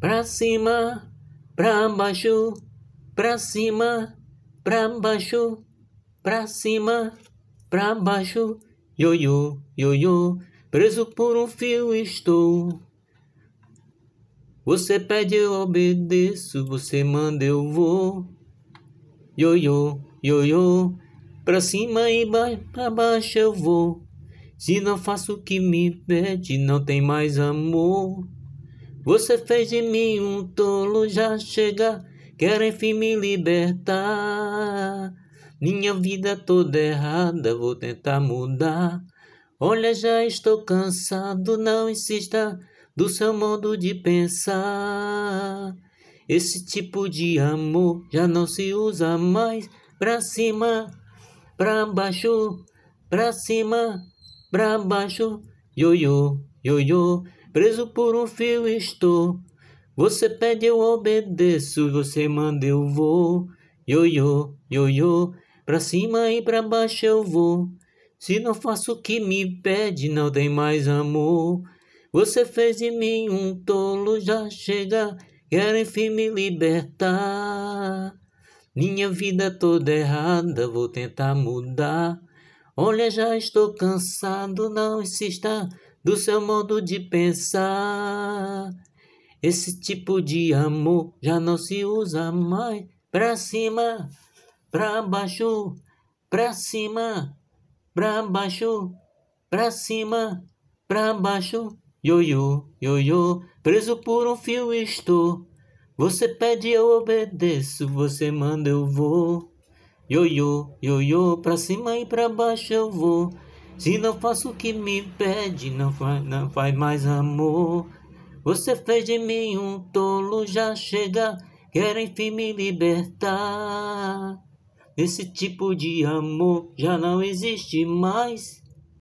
Pra cima, pra baixo, pra cima, pra baixo, pra cima, pra baixo, ioiô, ioiô, preso por um fio estou. Você pede, eu obedeço, você manda, eu vou. Ioiô, ioiô, pra cima e ba pra baixo eu vou. Se não faço o que me pede, não tem mais amor. Você fez de mim um tolo, já chega, quer enfim me libertar. Minha vida toda errada, vou tentar mudar. Olha, já estou cansado, não insista do seu modo de pensar. Esse tipo de amor já não se usa mais. Pra cima, pra baixo, pra cima, pra baixo, ioiô, ioiô. Preso por um fio estou. Você pede, eu obedeço. Você manda, eu vou. Ioiô, ioiô. Pra cima e pra baixo eu vou. Se não faço o que me pede, não tem mais amor. Você fez de mim um tolo, já chega. Quero enfim me libertar. Minha vida toda errada, vou tentar mudar. Olha, já estou cansado, não insista do seu modo de pensar. Esse tipo de amor já não se usa mais. Pra cima, pra baixo, pra cima, pra baixo, pra cima, pra baixo. Ioiô, ioiô, preso por um fio estou. Você pede, eu obedeço, você manda, eu vou. Ioiô, ioiô, pra cima e pra baixo eu vou. Se não faço o que me pede, não faz, não faz mais amor. Você fez de mim um tolo, já chega, quero enfim me libertar. Esse tipo de amor já não existe mais.